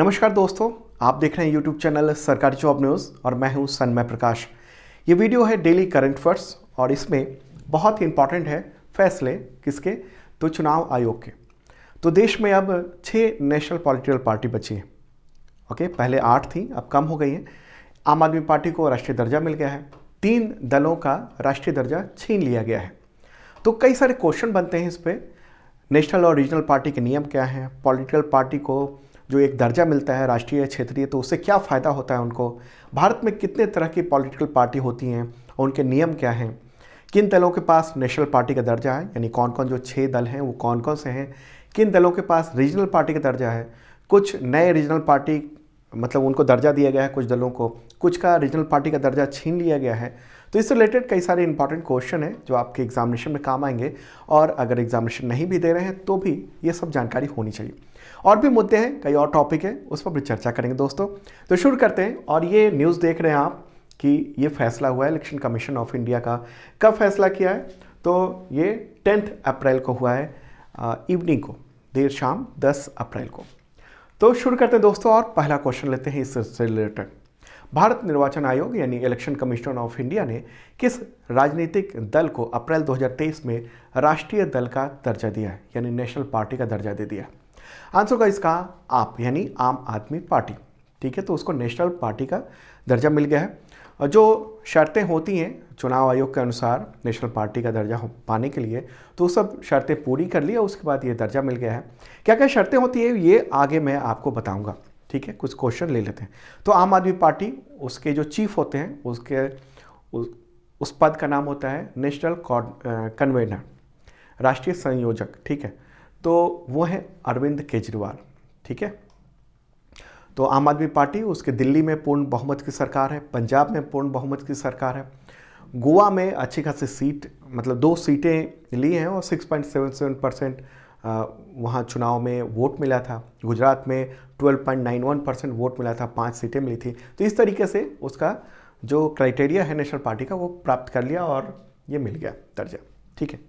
नमस्कार दोस्तों आप देख रहे हैं यूट्यूब चैनल सरकारी जॉब न्यूज़ और मैं हूं सन्मय प्रकाश ये वीडियो है डेली करंट अफेयर्स और इसमें बहुत ही इंपॉर्टेंट है फैसले किसके तो चुनाव आयोग के तो देश में अब छः नेशनल पॉलिटिकल पार्टी बची हैं ओके पहले आठ थी अब कम हो गई हैं आम आदमी पार्टी को राष्ट्रीय दर्जा मिल गया है तीन दलों का राष्ट्रीय दर्जा छीन लिया गया है तो कई सारे क्वेश्चन बनते हैं इस पर नेशनल और रीजनल पार्टी के नियम क्या हैं पॉलिटिकल पार्टी को जो एक दर्जा मिलता है राष्ट्रीय क्षेत्रीय तो उससे क्या फ़ायदा होता है उनको भारत में कितने तरह की पॉलिटिकल पार्टी होती हैं और उनके नियम क्या हैं किन दलों के पास नेशनल पार्टी का दर्जा है यानी कौन कौन जो छः दल हैं वो कौन कौन से हैं किन दलों के पास रीजनल पार्टी का दर्जा है कुछ नए रीजनल पार्टी मतलब उनको दर्जा दिया गया है कुछ दलों को कुछ का रीजनल पार्टी का दर्जा छीन लिया गया है तो इससे रिलेटेड कई सारे इंपॉर्टेंट क्वेश्चन हैं जो आपके एग्जामिनेशन में काम आएंगे और अगर एग्जामिनेशन नहीं भी दे रहे हैं तो भी ये सब जानकारी होनी चाहिए और भी मुद्दे हैं कई और टॉपिक है उस पर भी चर्चा करेंगे दोस्तों तो शुरू करते हैं और ये न्यूज़ देख रहे हैं आप कि ये फैसला हुआ है इलेक्शन कमीशन ऑफ इंडिया का कब फैसला किया है तो ये टेंथ अप्रैल को हुआ है इवनिंग को देर शाम दस अप्रैल को तो शुरू करते हैं दोस्तों और पहला क्वेश्चन लेते हैं इससे रिलेटेड भारत निर्वाचन आयोग यानी इलेक्शन कमीशन ऑफ इंडिया ने किस राजनीतिक दल को अप्रैल 2023 में राष्ट्रीय दल का दर्जा दिया है यानी नेशनल पार्टी का दर्जा दे दिया है आंसर होगा इसका आप यानी आम आदमी पार्टी ठीक है तो उसको नेशनल पार्टी का दर्जा मिल गया है और जो शर्तें होती हैं चुनाव आयोग के अनुसार नेशनल पार्टी का दर्जा पाने के लिए तो सब शर्तें पूरी कर ली और उसके बाद ये दर्जा मिल गया है क्या क्या शर्तें होती है ये आगे मैं आपको बताऊँगा ठीक है कुछ क्वेश्चन ले लेते हैं तो आम आदमी पार्टी उसके जो चीफ होते हैं उसके उस, उस पद का नाम होता है नेशनल कन्वेनर राष्ट्रीय संयोजक ठीक है तो वो हैं अरविंद केजरीवाल ठीक है तो आम आदमी पार्टी उसके दिल्ली में पूर्ण बहुमत की सरकार है पंजाब में पूर्ण बहुमत की सरकार है गोवा में अच्छी खासी सीट मतलब दो सीटें ली हैं और 6.77 परसेंट वहाँ चुनाव में वोट मिला था गुजरात में 12.91 परसेंट वोट मिला था पांच सीटें मिली थी तो इस तरीके से उसका जो क्राइटेरिया है नेशनल पार्टी का वो प्राप्त कर लिया और ये मिल गया दर्जा ठीक है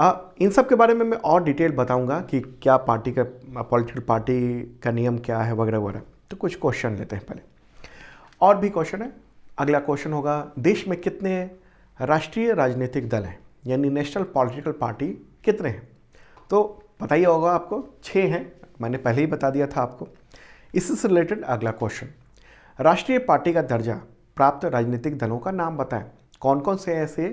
आ, इन सब के बारे में मैं और डिटेल बताऊंगा कि क्या पार्टी का पॉलिटिकल पार्टी का नियम क्या है वगैरह वगैरह तो कुछ क्वेश्चन लेते हैं पहले और भी क्वेश्चन है अगला क्वेश्चन होगा देश में कितने राष्ट्रीय राजनीतिक दल हैं यानी नेशनल पॉलिटिकल पार्टी कितने हैं तो पता ही होगा आपको छः हैं मैंने पहले ही बता दिया था आपको इससे रिलेटेड अगला क्वेश्चन राष्ट्रीय पार्टी का दर्जा प्राप्त राजनीतिक दलों का नाम बताएं कौन कौन से ऐसे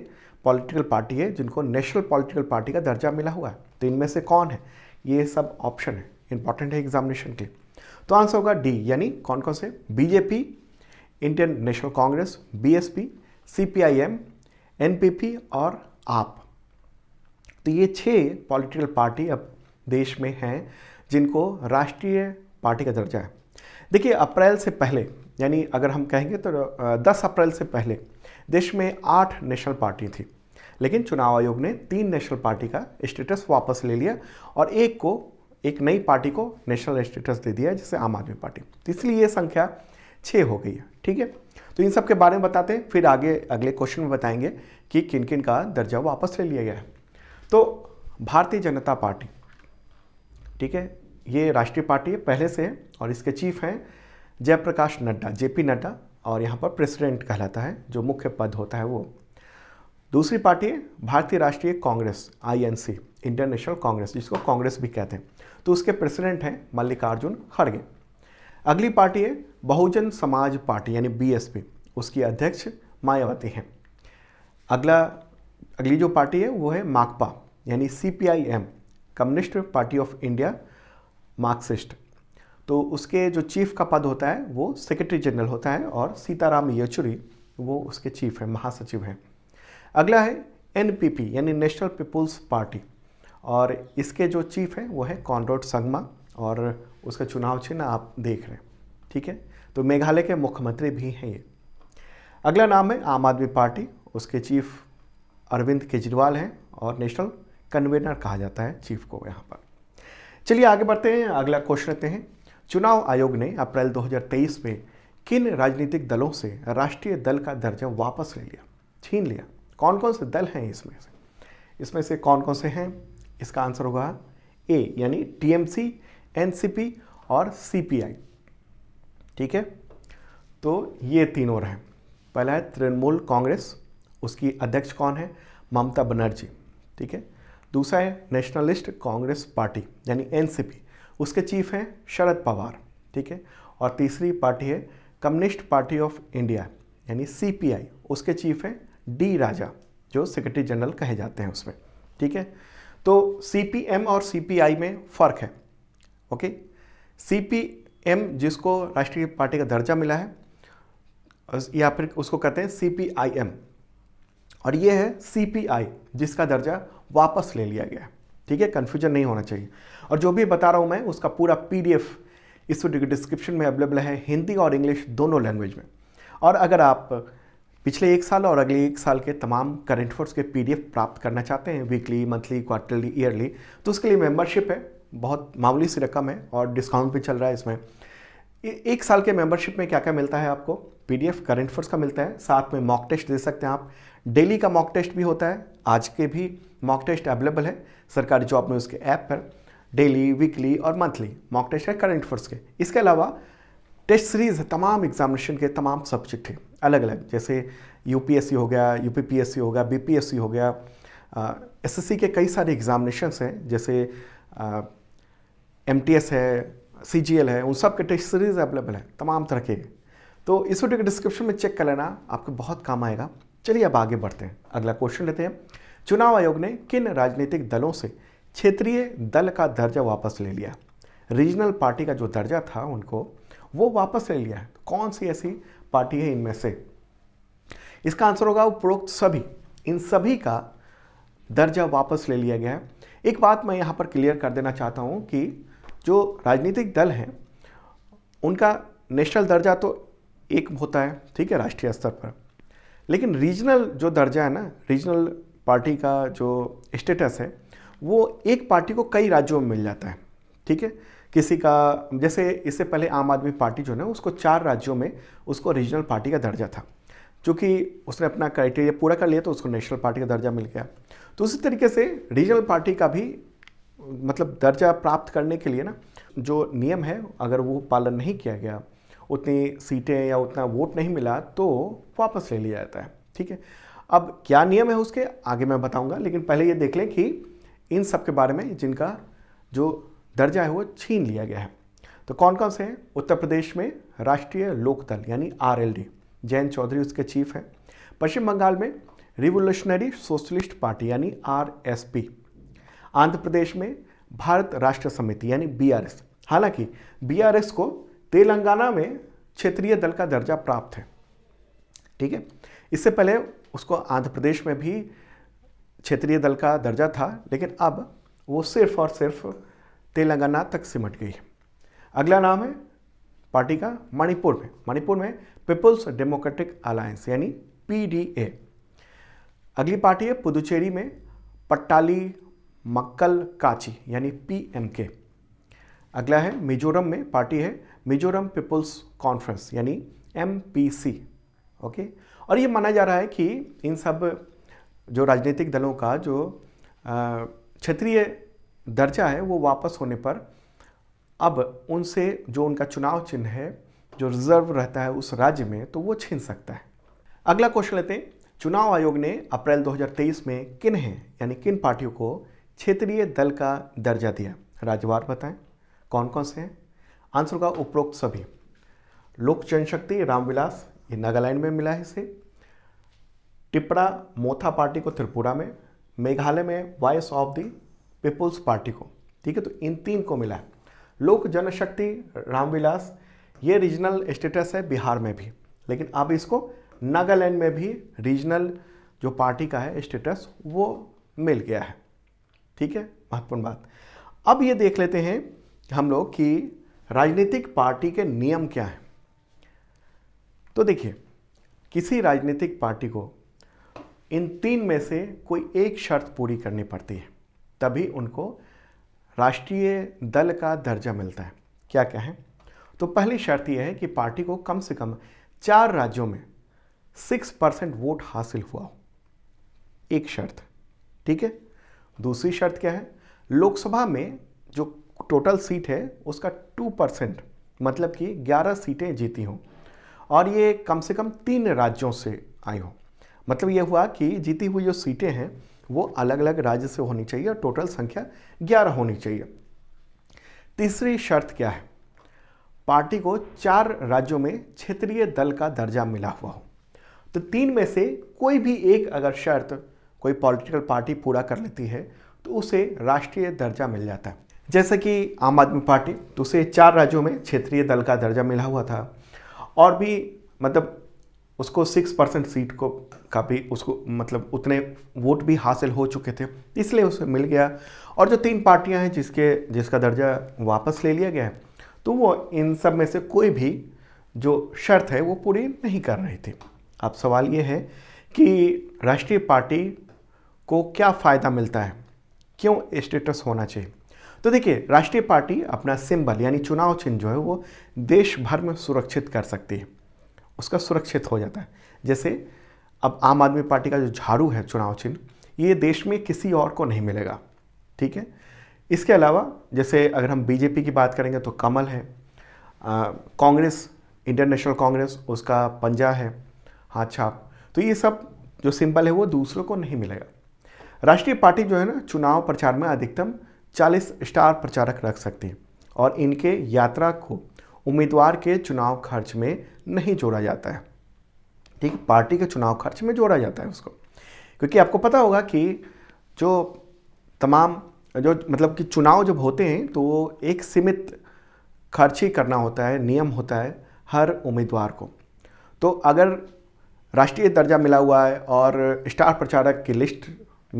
पॉलिटिकल पार्टी है जिनको नेशनल पॉलिटिकल पार्टी का दर्जा मिला हुआ है तो इनमें से कौन है ये सब ऑप्शन है इंपॉर्टेंट है एग्जामिनेशन के तो आंसर होगा डी यानी कौन कौन से BJP Indian National Congress BSP CPIM NPP और आप तो ये छह पॉलिटिकल पार्टी अब देश में हैं जिनको राष्ट्रीय पार्टी का दर्जा है देखिए अप्रैल से पहले यानी अगर हम कहेंगे तो 10 अप्रैल से पहले देश में आठ नेशनल पार्टी थी लेकिन चुनाव आयोग ने तीन नेशनल पार्टी का स्टेटस वापस ले लिया और एक को एक नई पार्टी को नेशनल स्टेटस दे दिया जैसे आम आदमी पार्टी तो इसलिए ये संख्या छः हो गई है ठीक है तो इन सब के बारे में बताते हैं फिर आगे अगले क्वेश्चन में बताएंगे कि किन किन का दर्जा वापस ले लिया गया है तो भारतीय जनता पार्टी ठीक है ये राष्ट्रीय पार्टी है पहले से है और इसके चीफ हैं जयप्रकाश नड्डा जेपी नड्डा और यहाँ पर प्रेसिडेंट कहलाता है जो मुख्य पद होता है वो दूसरी पार्टी है भारतीय राष्ट्रीय कांग्रेस आईएनसी इंटरनेशनल कांग्रेस जिसको कांग्रेस भी कहते हैं तो उसके प्रेसिडेंट हैं मल्लिकार्जुन खड़गे अगली पार्टी है बहुजन समाज पार्टी यानी बीएसपी उसकी अध्यक्ष मायावती हैं अगला अगली जो पार्टी है वो है माकपा यानी CPIM Communist Party of India Marxist तो उसके जो चीफ का पद होता है वो सेक्रेटरी जनरल होता है और सीताराम येचुरी वो उसके चीफ हैं महासचिव हैं अगला है एनपीपी यानी नेशनल पीपुल्स पार्टी और इसके जो चीफ हैं वो है कॉनरोड संगमा और उसका चुनाव चिन्ह आप देख रहे हैं ठीक है तो मेघालय के मुख्यमंत्री भी हैं ये अगला नाम है आम आदमी पार्टी उसके चीफ अरविंद केजरीवाल हैं और नेशनल कन्वेनर कहा जाता है चीफ को यहाँ पर चलिए आगे बढ़ते हैं अगला क्वेश्चन रहते हैं चुनाव आयोग ने अप्रैल 2023 में किन राजनीतिक दलों से राष्ट्रीय दल का दर्जा वापस ले लिया छीन लिया कौन कौन से दल हैं इसमें से इसमें से कौन कौन से हैं इसका आंसर होगा ए यानी टीएमसी एनसीपी और सीपीआई ठीक है तो ये तीन और हैं पहला है तृणमूल कांग्रेस उसकी अध्यक्ष कौन है ममता बनर्जी ठीक है दूसरा है नेशनलिस्ट कांग्रेस पार्टी यानी एनसीपी उसके चीफ हैं शरद पवार ठीक है और तीसरी पार्टी है कम्युनिस्ट पार्टी ऑफ इंडिया यानी सीपीआई उसके चीफ हैं डी राजा जो सेक्रेटरी जनरल कहे जाते हैं उसमें ठीक है तो सीपीएम और सीपीआई में फ़र्क है ओके सीपीएम जिसको राष्ट्रीय पार्टी का दर्जा मिला है या फिर उसको कहते हैं सीपीआईएम और ये है सीपीआई जिसका दर्जा वापस ले लिया गया ठीक है कन्फ्यूजन नहीं होना चाहिए और जो भी बता रहा हूँ मैं उसका पूरा पीडीएफ इस डिस्क्रिप्शन में अवेलेबल है हिंदी और इंग्लिश दोनों लैंग्वेज में और अगर आप पिछले एक साल और अगले एक साल के तमाम करंट अफेयर्स के पीडीएफ प्राप्त करना चाहते हैं वीकली मंथली क्वार्टरली ईयरली तो उसके लिए मेंबरशिप है बहुत मामूली सी रकम है और डिस्काउंट भी चल रहा है इसमें एक साल के मेंबरशिप में क्या क्या मिलता है आपको पीडीएफ करंट अफेयर्स का मिलता है साथ में मॉक टेस्ट दे सकते हैं आप डेली का मॉक टेस्ट भी होता है आज के भी मॉक टेस्ट अवेलेबल है सरकारी जॉब में उसके ऐप पर डेली वीकली और मंथली मॉक टेस्ट है करंट अफेयर्स के इसके अलावा टेस्ट सीरीज़ तमाम एग्जामिनेशन के तमाम सब्जेक्ट हैं अलग अलग जैसे यू हो गया यू हो गया बी हो गया एसएससी के कई सारे एग्ज़ामिनेशंस हैं जैसे एमटीएस है सी है उन सब के टेस्ट सीरीज़ अवेलेबल हैं तमाम तरह के तो इस वीडियो के डिस्क्रिप्शन में चेक कर लेना आपको बहुत काम आएगा चलिए अब आगे बढ़ते हैं अगला क्वेश्चन लेते हैं चुनाव आयोग ने किन राजनीतिक दलों से क्षेत्रीय दल का दर्जा वापस ले लिया रीजनल पार्टी का जो दर्जा था उनको वो वापस ले लिया है कौन सी ऐसी पार्टी है इनमें से इसका आंसर होगा उपरोक्त सभी इन सभी का दर्जा वापस ले लिया गया है एक बात मैं यहाँ पर क्लियर कर देना चाहता हूँ कि जो राजनीतिक दल हैं उनका नेशनल दर्जा तो एक होता है ठीक है राष्ट्रीय स्तर पर लेकिन रीजनल जो दर्जा है ना रीजनल पार्टी का जो स्टेटस है वो एक पार्टी को कई राज्यों में मिल जाता है ठीक है किसी का जैसे इससे पहले आम आदमी पार्टी जो है उसको चार राज्यों में उसको रीजनल पार्टी का दर्जा था चूँकि उसने अपना क्राइटेरिया पूरा कर लिया तो उसको नेशनल पार्टी का दर्जा मिल गया तो उसी तरीके से रीजनल पार्टी का भी मतलब दर्जा प्राप्त करने के लिए ना जो नियम है अगर वो पालन नहीं किया गया उतनी सीटें या उतना वोट नहीं मिला तो वापस ले लिया जाता है ठीक है अब क्या नियम है उसके आगे मैं बताऊंगा लेकिन पहले ये देख लें कि इन सब के बारे में जिनका जो दर्जा है वो छीन लिया गया है तो कौन कौन से हैं उत्तर प्रदेश में राष्ट्रीय लोकदल यानी आर जैन चौधरी उसके चीफ हैं पश्चिम बंगाल में रिवोल्यूशनरी सोशलिस्ट पार्टी यानी आर आंध्र प्रदेश में भारत राष्ट्र समिति यानी बी हालांकि बी को तेलंगाना में क्षेत्रीय दल का दर्जा प्राप्त है ठीक है इससे पहले उसको आंध्र प्रदेश में भी क्षेत्रीय दल का दर्जा था लेकिन अब वो सिर्फ और सिर्फ तेलंगाना तक सिमट गई है अगला नाम है पार्टी का मणिपुर में मणिपुर में पीपुल्स डेमोक्रेटिक अलायंस यानी पीडीए अगली पार्टी है पुदुचेरी में पट्टाली मक्कल काची यानी पीएमके अगला है मिजोरम में पार्टी है मिजोरम पीपुल्स कॉन्फ्रेंस यानी एमपीसी ओके और ये माना जा रहा है कि इन सब जो राजनीतिक दलों का जो क्षेत्रीय दर्जा है वो वापस होने पर अब उनसे जो उनका चुनाव चिन्ह है जो रिजर्व रहता है उस राज्य में तो वो छीन सकता है अगला क्वेश्चन लेते हैं चुनाव आयोग ने अप्रैल 2023 में किन हैं यानी किन पार्टियों को क्षेत्रीय दल का दर्जा दिया राज्यवार बताएं कौन कौन से हैं आंसर का उपरोक्त सभी लोक जनशक्ति रामविलास ये नागालैंड में मिला है इसे टिपरा मोथा पार्टी को त्रिपुरा में मेघालय में Voice of the Peoples Party को ठीक है तो इन तीन को मिला है लोक जनशक्ति रामविलास ये रीजनल स्टेटस है बिहार में भी लेकिन अब इसको नागालैंड में भी रीजनल जो पार्टी का है स्टेटस वो मिल गया है ठीक है महत्वपूर्ण बात अब ये देख लेते हैं हम लोग कि राजनीतिक पार्टी के नियम क्या हैं तो देखिए किसी राजनीतिक पार्टी को इन तीन में से कोई एक शर्त पूरी करनी पड़ती है तभी उनको राष्ट्रीय दल का दर्जा मिलता है क्या क्या है तो पहली शर्त यह है कि पार्टी को कम से कम चार राज्यों में सिक्स परसेंट वोट हासिल हुआ हो एक शर्त ठीक है दूसरी शर्त क्या है लोकसभा में जो टोटल सीट है उसका टू परसेंट मतलब कि ग्यारह सीटें जीती हों और ये कम से कम तीन राज्यों से आई हो मतलब ये हुआ कि जीती हुई जो सीटें हैं वो अलग अलग राज्य से होनी चाहिए और टोटल संख्या ग्यारह होनी चाहिए तीसरी शर्त क्या है पार्टी को चार राज्यों में क्षेत्रीय दल का दर्जा मिला हुआ हो तो तीन में से कोई भी एक अगर शर्त कोई पॉलिटिकल पार्टी पूरा कर लेती है तो उसे राष्ट्रीय दर्जा मिल जाता है जैसे कि आम आदमी पार्टी तो उसे चार राज्यों में क्षेत्रीय दल का दर्जा मिला हुआ था और भी मतलब उसको सिक्स परसेंट सीट को काफ़ी उसको मतलब उतने वोट भी हासिल हो चुके थे इसलिए उसे मिल गया और जो तीन पार्टियां हैं जिसके जिसका दर्जा वापस ले लिया गया है तो वो इन सब में से कोई भी जो शर्त है वो पूरी नहीं कर रही थी अब सवाल ये है कि राष्ट्रीय पार्टी को क्या फ़ायदा मिलता है क्यों स्टेटस होना चाहिए तो देखिए राष्ट्रीय पार्टी अपना सिंबल यानी चुनाव चिन्ह जो है वो देश भर में सुरक्षित कर सकती है उसका सुरक्षित हो जाता है जैसे अब आम आदमी पार्टी का जो झाड़ू है चुनाव चिन्ह ये देश में किसी और को नहीं मिलेगा ठीक है इसके अलावा जैसे अगर हम बीजेपी की बात करेंगे तो कमल है कांग्रेस इंटरनेशनल कांग्रेस उसका पंजा है हाथ छाप तो ये सब जो सिंबल है वो दूसरों को नहीं मिलेगा राष्ट्रीय पार्टी जो है ना चुनाव प्रचार में अधिकतम 40 स्टार प्रचारक रख सकती है और इनके यात्रा को उम्मीदवार के चुनाव खर्च में नहीं जोड़ा जाता है ठीक पार्टी के चुनाव खर्च में जोड़ा जाता है उसको क्योंकि आपको पता होगा कि जो तमाम जो मतलब कि चुनाव जब होते हैं तो एक सीमित खर्च ही करना होता है नियम होता है हर उम्मीदवार को तो अगर राष्ट्रीय दर्जा मिला हुआ है और स्टार प्रचारक की लिस्ट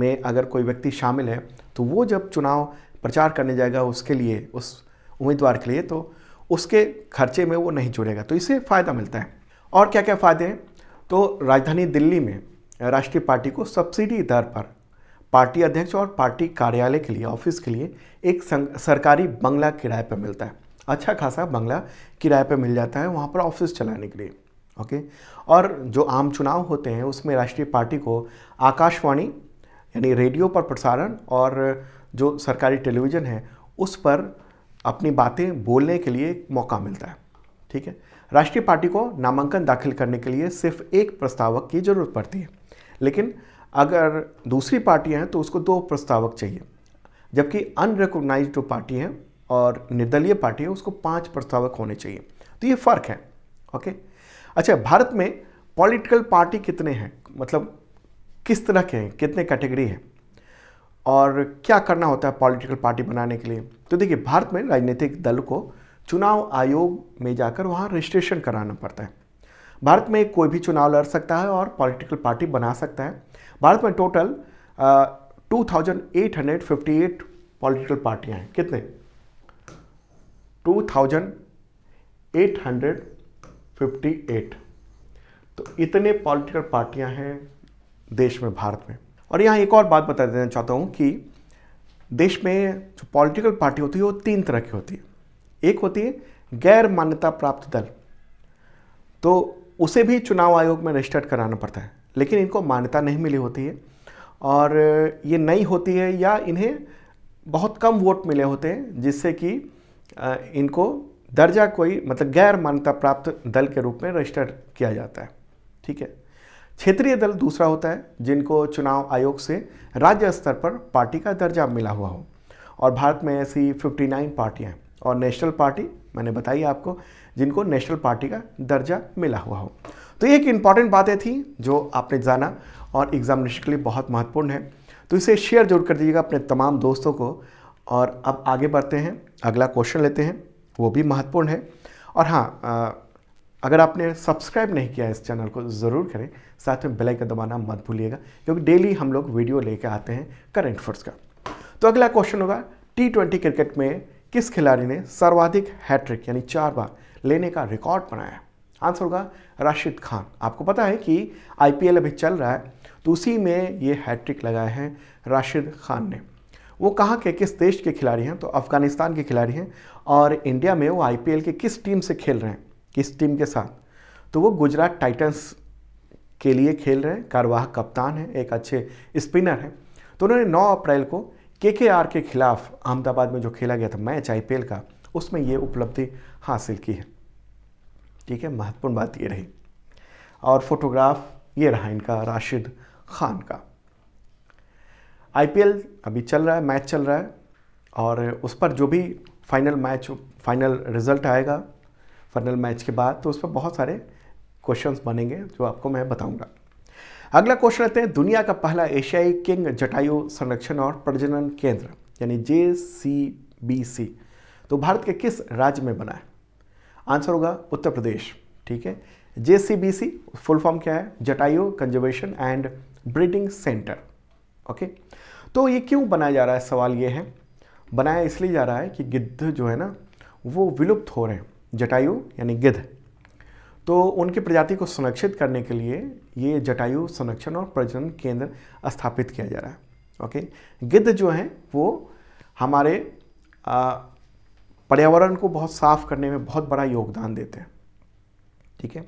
में अगर कोई व्यक्ति शामिल है तो वो जब चुनाव प्रचार करने जाएगा उसके लिए उस उम्मीदवार के लिए तो उसके खर्चे में वो नहीं जुड़ेगा तो इससे फ़ायदा मिलता है और क्या क्या फ़ायदे हैं तो राजधानी दिल्ली में राष्ट्रीय पार्टी को सब्सिडी दर पर पार्टी अध्यक्ष और पार्टी कार्यालय के लिए ऑफिस के लिए एक सरकारी बंगला किराए पर मिलता है अच्छा खासा बंगला किराए पर मिल जाता है वहाँ पर ऑफिस चलाने के लिए ओके और जो आम चुनाव होते हैं उसमें राष्ट्रीय पार्टी को आकाशवाणी यानी रेडियो पर प्रसारण और जो सरकारी टेलीविज़न है उस पर अपनी बातें बोलने के लिए मौका मिलता है ठीक है राष्ट्रीय पार्टी को नामांकन दाखिल करने के लिए सिर्फ एक प्रस्तावक की ज़रूरत पड़ती है लेकिन अगर दूसरी पार्टियाँ हैं तो उसको दो प्रस्तावक चाहिए जबकि अनरिकोगनाइज जो पार्टी हैं और निर्दलीय पार्टी है उसको पाँच प्रस्तावक होने चाहिए तो ये फ़र्क है ओके अच्छा भारत में पॉलिटिकल पार्टी कितने हैं मतलब किस तरह के हैं कितने कैटेगरी हैं और क्या करना होता है पॉलिटिकल पार्टी बनाने के लिए तो देखिए भारत में राजनीतिक दल को चुनाव आयोग में जाकर वहाँ रजिस्ट्रेशन कराना पड़ता है भारत में कोई भी चुनाव लड़ सकता है और पॉलिटिकल पार्टी बना सकता है भारत में total two thousand eight hundred fifty eight political पार्टियाँ हैं कितने two thousand eight hundred fifty eight तो इतने पॉलिटिकल पार्टियां हैं देश में भारत में और यहाँ एक और बात बता देना चाहता हूँ कि देश में जो पॉलिटिकल पार्टी होती है वो तीन तरह की होती है एक होती है गैर मान्यता प्राप्त दल तो उसे भी चुनाव आयोग में रजिस्टर्ड कराना पड़ता है लेकिन इनको मान्यता नहीं मिली होती है और ये नई होती है या इन्हें बहुत कम वोट मिले होते हैं जिससे कि इनको दर्जा कोई मतलब गैर मान्यता प्राप्त दल के रूप में रजिस्टर किया जाता है ठीक है क्षेत्रीय दल दूसरा होता है जिनको चुनाव आयोग से राज्य स्तर पर पार्टी का दर्जा मिला हुआ हो और भारत में ऐसी 59 नाइन पार्टियाँ और नेशनल पार्टी मैंने बताई आपको जिनको नेशनल पार्टी का दर्जा मिला हुआ हो तो ये एक इम्पॉर्टेंट बातें थी जो आपने जाना और एग्जामिनेशन के लिए बहुत महत्वपूर्ण है तो इसे शेयर जरूर कर दीजिएगा अपने तमाम दोस्तों को और अब आगे बढ़ते हैं अगला क्वेश्चन लेते हैं वो भी महत्वपूर्ण है और हाँ अगर आपने सब्सक्राइब नहीं किया इस चैनल को ज़रूर करें साथ में बेल आइकन दबाना मत भूलिएगा क्योंकि डेली हम लोग वीडियो लेके आते हैं करंट अफेयर्स का तो अगला क्वेश्चन होगा टी ट्वेंटी क्रिकेट में किस खिलाड़ी ने सर्वाधिक हैट्रिक यानी चार बार लेने का रिकॉर्ड बनाया आंसर होगा राशिद खान आपको पता है कि एल अभी चल रहा है तो उसी में ये हैट्रिक लगाए हैं राशिद खान ने वो कहाँ के किस देश के खिलाड़ी हैं तो अफ़गानिस्तान के खिलाड़ी हैं और इंडिया में वो एल के किस टीम से खेल रहे हैं किस टीम के साथ तो वो गुजरात टाइटंस के लिए खेल रहे हैं कारवाह कप्तान हैं एक अच्छे स्पिनर हैं तो उन्होंने 9 अप्रैल को के के आर के खिलाफ अहमदाबाद में जो खेला गया था मैच आई का उसमें ये उपलब्धि हासिल की है ठीक है महत्वपूर्ण बात ये रही और फोटोग्राफ ये रहा इनका राशिद खान का आईपीएल अभी चल रहा है मैच चल रहा है और उस पर जो भी फाइनल मैच फाइनल रिजल्ट आएगा फाइनल मैच के बाद तो उस पर बहुत सारे क्वेश्चंस बनेंगे जो आपको मैं बताऊंगा अगला क्वेश्चन रहते हैं दुनिया का पहला एशियाई किंग जटायु संरक्षण और प्रजनन केंद्र यानी जे सी बी सी तो भारत के किस राज्य में बना है आंसर होगा उत्तर प्रदेश ठीक है J C B C full form क्या है Jatayu conservation and breeding centre okay तो ये क्यों बनाया जा रहा है सवाल ये है बनाया इसलिए जा रहा है कि गिद्ध जो है ना वो विलुप्त हो रहे हैं जटायु यानी गिद्ध तो उनकी प्रजाति को संरक्षित करने के लिए ये जटायु संरक्षण और प्रजनन केंद्र स्थापित किया जा रहा है ओके गिद्ध जो हैं वो हमारे पर्यावरण को बहुत साफ करने में बहुत बड़ा योगदान देते हैं ठीक है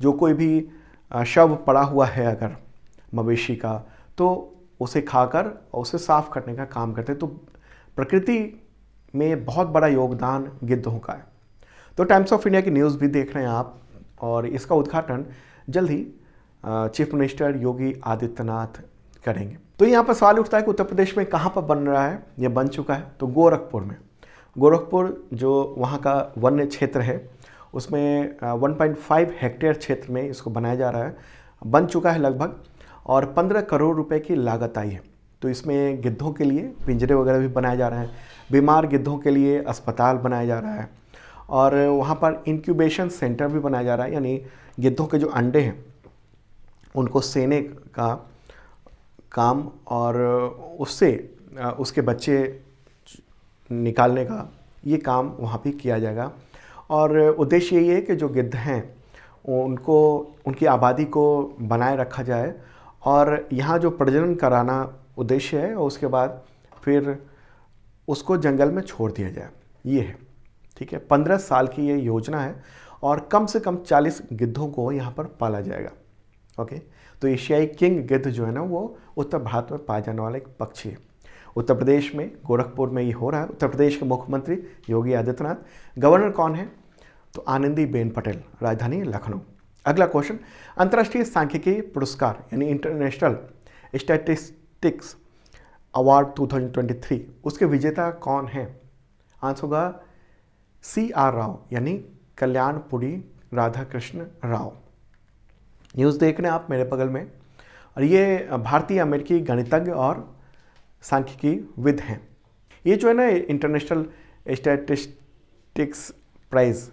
जो कोई भी शव पड़ा हुआ है अगर मवेशी का तो उसे खाकर और उसे साफ करने का काम करते हैं तो प्रकृति में बहुत बड़ा योगदान गिद्धों का है तो टाइम्स ऑफ इंडिया की न्यूज़ भी देख रहे हैं आप और इसका उद्घाटन जल्द ही चीफ मिनिस्टर योगी आदित्यनाथ करेंगे तो यहाँ पर सवाल उठता है कि उत्तर प्रदेश में कहाँ पर बन रहा है या बन चुका है तो गोरखपुर में गोरखपुर जो वहाँ का वन्य क्षेत्र है उसमें 1.5 हेक्टेयर क्षेत्र में इसको बनाया जा रहा है बन चुका है लगभग और 15 करोड़ रुपए की लागत आई है तो इसमें गिद्धों के लिए पिंजरे वगैरह भी बनाए जा रहे हैं बीमार गिद्धों के लिए अस्पताल बनाया जा रहा है और वहाँ पर इंक्यूबेशन सेंटर भी बनाया जा रहा है यानी गिद्धों के जो अंडे हैं उनको सेने का काम और उससे उसके बच्चे निकालने का ये काम वहाँ भी किया जाएगा और उद्देश्य यही है कि जो गिद्ध हैं उनको उनकी आबादी को बनाए रखा जाए और यहाँ जो प्रजनन कराना उद्देश्य है और उसके बाद फिर उसको जंगल में छोड़ दिया जाए ये है ठीक है पंद्रह साल की ये योजना है और कम से कम चालीस गिद्धों को यहाँ पर पाला जाएगा ओके तो एशियाई किंग गिद्ध जो है ना वो उत्तर भारत में पाया जाने वाला एक पक्षी है उत्तर प्रदेश में गोरखपुर में ये हो रहा है उत्तर प्रदेश के मुख्यमंत्री योगी आदित्यनाथ गवर्नर कौन है तो आनंदी बेन पटेल राजधानी लखनऊ अगला क्वेश्चन अंतर्राष्ट्रीय सांख्यिकी पुरस्कार यानी इंटरनेशनल स्टैटिस्टिक्स अवार्ड 2023 उसके विजेता कौन है आंसर होगा सी आर राव यानी कल्याणपुरी राधा कृष्ण राव न्यूज़ देख रहे हैं आप मेरे बगल में और ये भारतीय अमेरिकी गणितज्ञ और सांख्यिकी विद हैं ये जो है ना इंटरनेशनल स्टैटिस्टिक्स प्राइज़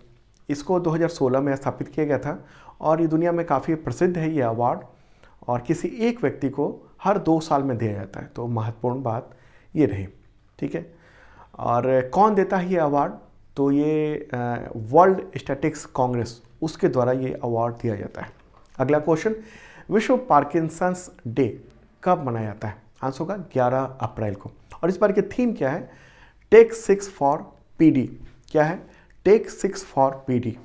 इसको 2016 में स्थापित किया गया था और ये दुनिया में काफ़ी प्रसिद्ध है ये अवार्ड और किसी एक व्यक्ति को हर दो साल में दिया जाता है तो महत्वपूर्ण बात ये रही ठीक है और कौन देता है ये अवार्ड तो ये वर्ल्ड स्टैटिक्स कांग्रेस उसके द्वारा ये अवार्ड दिया जाता है अगला क्वेश्चन विश्व पार्किंसंस डे कब मनाया जाता है आंसर होगा 11 अप्रैल को और इस बार की थीम क्या है टेक सिक्स फॉर पीडी क्या है टेक सिक्स फॉर पीडी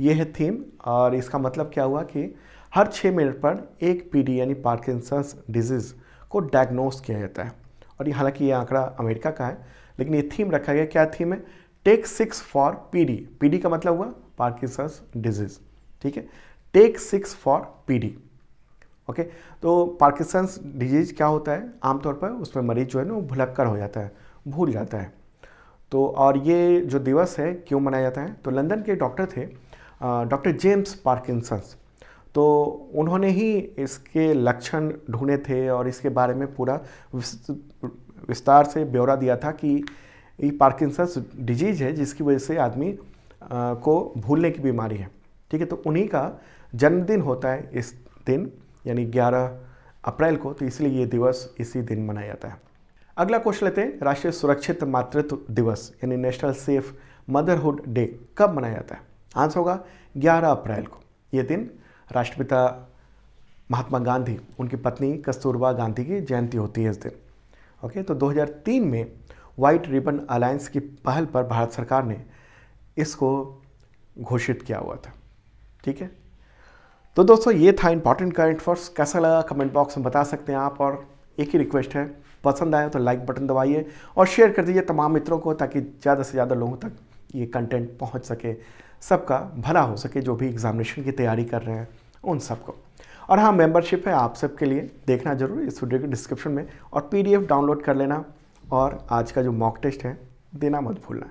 ये है थीम और इसका मतलब क्या हुआ कि हर छः मिनट पर एक पीडी यानी पार्किंसंस डिजीज़ को डायग्नोस किया जाता है और ये हालांकि ये आंकड़ा अमेरिका का है लेकिन ये थीम रखा गया क्या थीम है take six for PD PD का मतलब हुआ पार्किसंस डिजीज ठीक है take six for PD okay तो पार्किसंस डिजीज क्या होता है आमतौर पर उसमें मरीज जो है ना वो भुलक्कर हो जाता है भूल जाता है तो और ये जो दिवस है क्यों मनाया जाता है तो लंदन के डॉक्टर थे डॉक्टर जेम्स पार्किसंस तो उन्होंने ही इसके लक्षण ढूंढे थे और इसके बारे में पूरा विस्तार से ब्यौरा दिया था कि ये पार्किंसंस डिजीज है जिसकी वजह से आदमी को भूलने की बीमारी है ठीक है तो उन्हीं का जन्मदिन होता है इस दिन यानी 11 अप्रैल को तो इसलिए ये दिवस इसी दिन मनाया जाता है अगला क्वेश्चन लेते हैं राष्ट्रीय सुरक्षित मातृत्व दिवस यानी नेशनल सेफ मदरहुड डे कब मनाया जाता है आंसर होगा 11 अप्रैल को ये दिन राष्ट्रपिता महात्मा गांधी उनकी पत्नी कस्तूरबा गांधी की जयंती होती है इस दिन ओके तो 2003 में वाइट रिबन अलायंस की पहल पर भारत सरकार ने इसको घोषित किया हुआ था ठीक है तो दोस्तों ये था इंपॉर्टेंट करंट फोर्स कैसा लगा कमेंट बॉक्स में बता सकते हैं आप और एक ही रिक्वेस्ट है पसंद आए तो लाइक बटन दबाइए और शेयर कर दीजिए तमाम मित्रों को ताकि ज़्यादा से ज़्यादा लोगों तक ये कंटेंट पहुँच सके सबका भला हो सके जो भी एग्जामिनेशन की तैयारी कर रहे हैं उन सबको और हाँ मेंबरशिप है आप सबके लिए देखना जरूर इस वीडियो के डिस्क्रिप्शन में और पीडीएफ डाउनलोड कर लेना और आज का जो मॉक टेस्ट है देना मत भूलना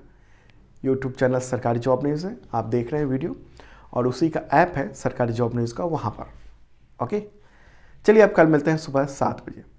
यूट्यूब चैनल सरकारी जॉब न्यूज़ है आप देख रहे हैं वीडियो और उसी का ऐप है सरकारी जॉब न्यूज़ का वहाँ पर ओके चलिए आप कल मिलते हैं सुबह सात बजे